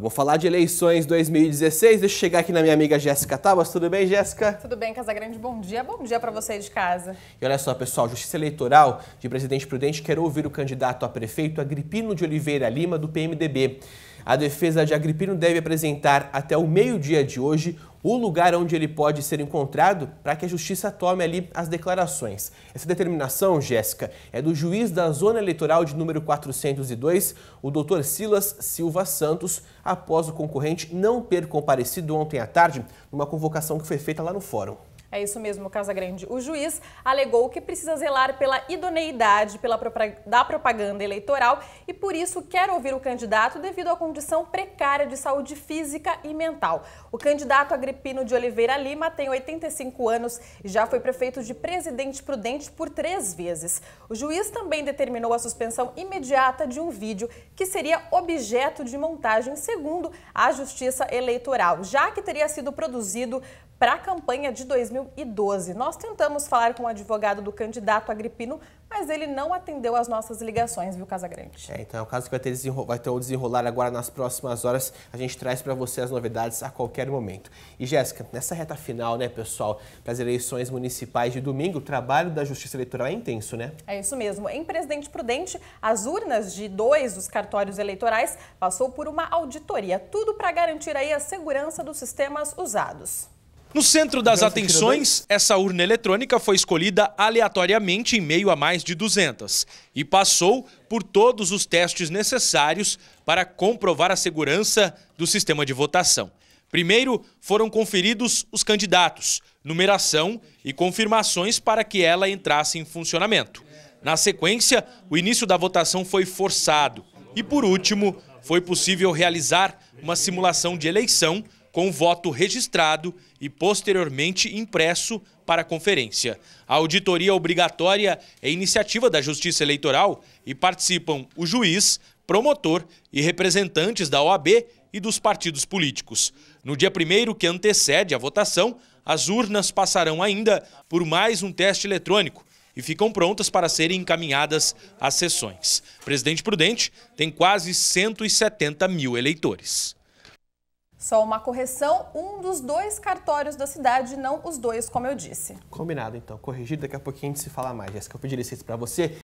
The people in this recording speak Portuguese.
Vamos falar de eleições 2016. Deixa eu chegar aqui na minha amiga Jéssica Tabas. Tudo bem, Jéssica? Tudo bem, Casagrande. Bom dia. Bom dia para você de casa. E olha só, pessoal. Justiça Eleitoral de Presidente Prudente quer ouvir o candidato a prefeito Agripino de Oliveira Lima, do PMDB. A defesa de Agripino deve apresentar até o meio-dia de hoje o lugar onde ele pode ser encontrado para que a justiça tome ali as declarações. Essa determinação, Jéssica, é do juiz da zona eleitoral de número 402, o doutor Silas Silva Santos, após o concorrente não ter comparecido ontem à tarde numa convocação que foi feita lá no fórum. É isso mesmo, Casagrande. O juiz alegou que precisa zelar pela idoneidade pela, da propaganda eleitoral e por isso quer ouvir o candidato devido à condição precária de saúde física e mental. O candidato Agripino de Oliveira Lima tem 85 anos e já foi prefeito de Presidente Prudente por três vezes. O juiz também determinou a suspensão imediata de um vídeo que seria objeto de montagem, segundo a Justiça Eleitoral, já que teria sido produzido para a campanha de 2012. Nós tentamos falar com o advogado do candidato Agripino, mas ele não atendeu às nossas ligações, viu, Casagrande? É, então é um caso que vai ter, desenro... vai ter desenrolar agora nas próximas horas. A gente traz para você as novidades a qualquer momento. E, Jéssica, nessa reta final, né, pessoal, para as eleições municipais de domingo, o trabalho da Justiça Eleitoral é intenso, né? É isso mesmo. Em Presidente Prudente, as urnas de dois dos cartórios eleitorais passou por uma auditoria. Tudo para garantir aí a segurança dos sistemas usados. No centro das atenções, essa urna eletrônica foi escolhida aleatoriamente em meio a mais de 200 e passou por todos os testes necessários para comprovar a segurança do sistema de votação. Primeiro, foram conferidos os candidatos, numeração e confirmações para que ela entrasse em funcionamento. Na sequência, o início da votação foi forçado. E, por último, foi possível realizar uma simulação de eleição com voto registrado e posteriormente impresso para a conferência. A auditoria obrigatória é iniciativa da Justiça Eleitoral e participam o juiz, promotor e representantes da OAB e dos partidos políticos. No dia primeiro que antecede a votação, as urnas passarão ainda por mais um teste eletrônico e ficam prontas para serem encaminhadas às sessões. Presidente Prudente tem quase 170 mil eleitores. Só uma correção, um dos dois cartórios da cidade, não os dois, como eu disse. Combinado, então. Corrigido, daqui a pouquinho a gente se fala mais. Jéssica, eu pedi licença para você.